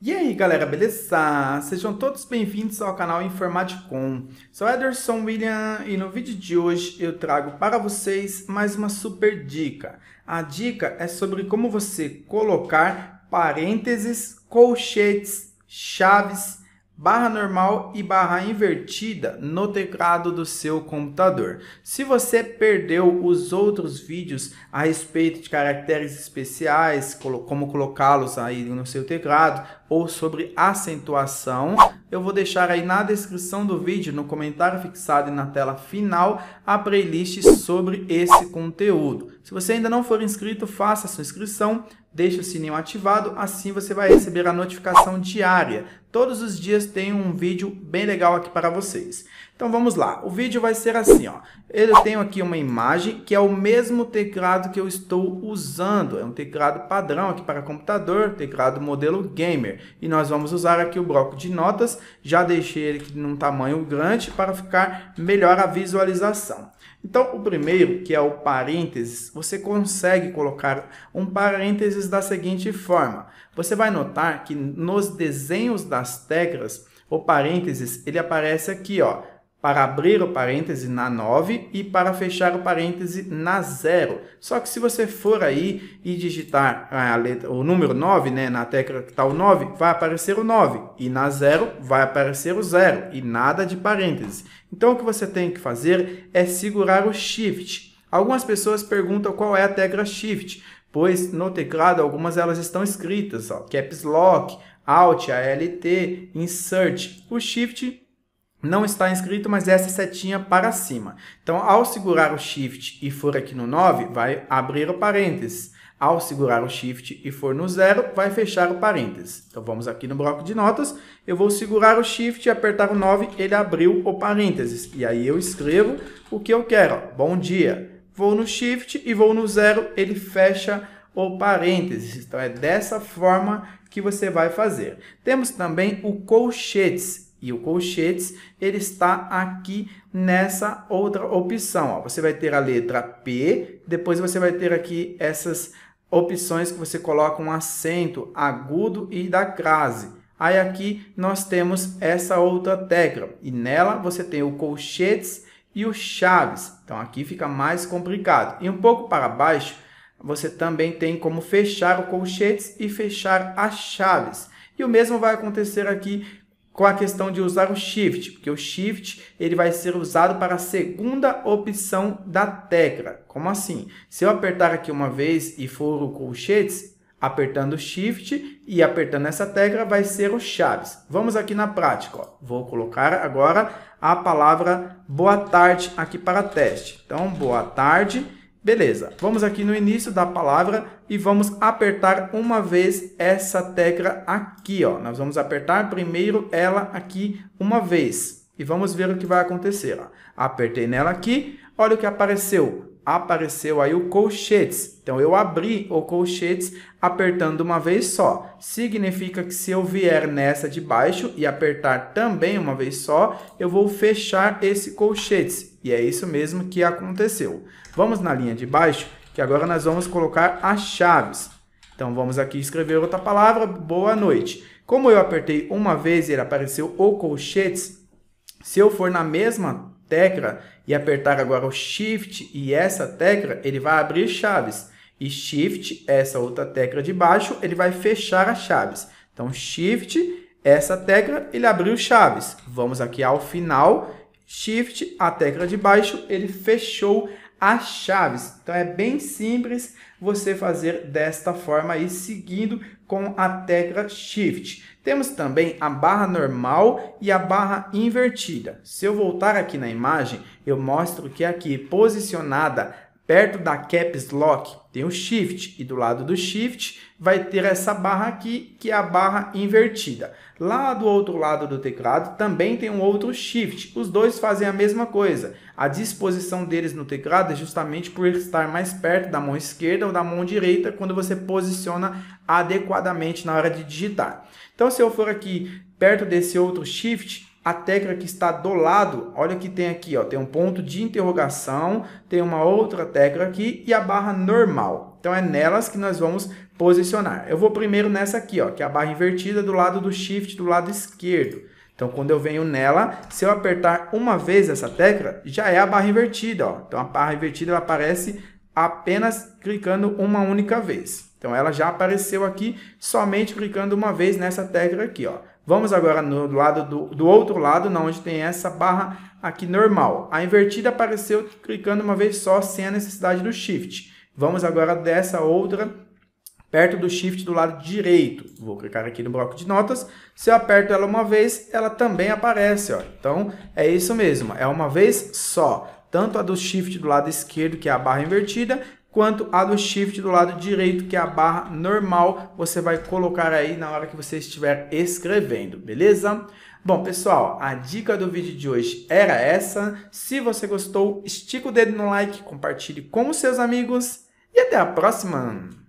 E aí galera, beleza? Sejam todos bem-vindos ao canal Informaticom. Sou Ederson William e no vídeo de hoje eu trago para vocês mais uma super dica. A dica é sobre como você colocar parênteses, colchetes, chaves barra normal e barra invertida no teclado do seu computador. Se você perdeu os outros vídeos a respeito de caracteres especiais, como colocá-los aí no seu teclado, ou sobre acentuação, eu vou deixar aí na descrição do vídeo, no comentário fixado e na tela final, a playlist sobre esse conteúdo. Se você ainda não for inscrito, faça a sua inscrição, deixe o sininho ativado, assim você vai receber a notificação diária. Todos os dias tem um vídeo bem legal aqui para vocês. Então vamos lá, o vídeo vai ser assim, ó. Eu tenho aqui uma imagem que é o mesmo teclado que eu estou usando. É um teclado padrão aqui para computador, teclado modelo gamer. E nós vamos usar aqui o bloco de notas. Já deixei ele aqui num tamanho grande para ficar melhor a visualização. Então o primeiro, que é o parênteses, você consegue colocar um parênteses da seguinte forma. Você vai notar que nos desenhos das teclas, o parênteses, ele aparece aqui, ó para abrir o parêntese na 9 e para fechar o parêntese na 0. Só que se você for aí e digitar ah, a letra, o número 9, né, na tecla que está o 9, vai aparecer o 9 e na 0 vai aparecer o 0 e nada de parêntese. Então o que você tem que fazer é segurar o shift. Algumas pessoas perguntam qual é a tecla shift, pois no teclado algumas elas estão escritas, ó, caps lock, alt, alt, insert. O shift não está inscrito, mas essa setinha para cima. Então, ao segurar o Shift e for aqui no 9, vai abrir o parênteses. Ao segurar o Shift e for no zero, vai fechar o parênteses. Então, vamos aqui no bloco de notas. Eu vou segurar o Shift e apertar o 9, ele abriu o parênteses. E aí, eu escrevo o que eu quero. Bom dia. Vou no Shift e vou no zero, ele fecha o parênteses. Então, é dessa forma que você vai fazer. Temos também o colchetes, e o colchetes, ele está aqui nessa outra opção. Ó. Você vai ter a letra P, depois você vai ter aqui essas opções que você coloca um acento agudo e da crase. Aí aqui nós temos essa outra tecla e nela você tem o colchetes e o chaves. Então aqui fica mais complicado. E um pouco para baixo você também tem como fechar o colchetes e fechar as chaves. E o mesmo vai acontecer aqui com a questão de usar o shift, porque o shift ele vai ser usado para a segunda opção da tecla. Como assim? Se eu apertar aqui uma vez e for o colchetes, apertando shift e apertando essa tecla vai ser o chaves. Vamos aqui na prática. Ó. Vou colocar agora a palavra boa tarde aqui para teste. Então, boa tarde Beleza, vamos aqui no início da palavra e vamos apertar uma vez essa tecla aqui. Ó. Nós vamos apertar primeiro ela aqui uma vez e vamos ver o que vai acontecer. Ó. Apertei nela aqui, olha o que apareceu apareceu aí o colchetes. Então eu abri o colchetes apertando uma vez só. Significa que se eu vier nessa de baixo e apertar também uma vez só, eu vou fechar esse colchetes. E é isso mesmo que aconteceu. Vamos na linha de baixo, que agora nós vamos colocar as chaves. Então vamos aqui escrever outra palavra, boa noite. Como eu apertei uma vez e ele apareceu o colchetes, se eu for na mesma tecla e apertar agora o Shift e essa tecla, ele vai abrir chaves. E Shift, essa outra tecla de baixo, ele vai fechar as chaves. Então, Shift, essa tecla, ele abriu chaves. Vamos aqui ao final. Shift, a tecla de baixo, ele fechou as chaves. Então é bem simples você fazer desta forma aí, seguindo com a tecla Shift. Temos também a barra normal e a barra invertida. Se eu voltar aqui na imagem, eu mostro que é aqui posicionada Perto da caps lock tem o shift e do lado do shift vai ter essa barra aqui que é a barra invertida. Lá do outro lado do teclado também tem um outro shift. Os dois fazem a mesma coisa. A disposição deles no teclado é justamente por estar mais perto da mão esquerda ou da mão direita quando você posiciona adequadamente na hora de digitar. Então se eu for aqui perto desse outro shift, a tecla que está do lado, olha que tem aqui, ó, tem um ponto de interrogação, tem uma outra tecla aqui e a barra normal. Então é nelas que nós vamos posicionar. Eu vou primeiro nessa aqui, ó, que é a barra invertida do lado do shift do lado esquerdo. Então quando eu venho nela, se eu apertar uma vez essa tecla, já é a barra invertida, ó. Então a barra invertida ela aparece apenas clicando uma única vez. Então ela já apareceu aqui somente clicando uma vez nessa tecla aqui, ó. Vamos agora no lado do, do outro lado, onde tem essa barra aqui normal. A invertida apareceu clicando uma vez só, sem a necessidade do Shift. Vamos agora dessa outra, perto do Shift do lado direito. Vou clicar aqui no bloco de notas. Se eu aperto ela uma vez, ela também aparece. Ó. Então, é isso mesmo. É uma vez só tanto a do shift do lado esquerdo, que é a barra invertida, quanto a do shift do lado direito, que é a barra normal, você vai colocar aí na hora que você estiver escrevendo, beleza? Bom, pessoal, a dica do vídeo de hoje era essa. Se você gostou, estica o dedo no like, compartilhe com os seus amigos e até a próxima!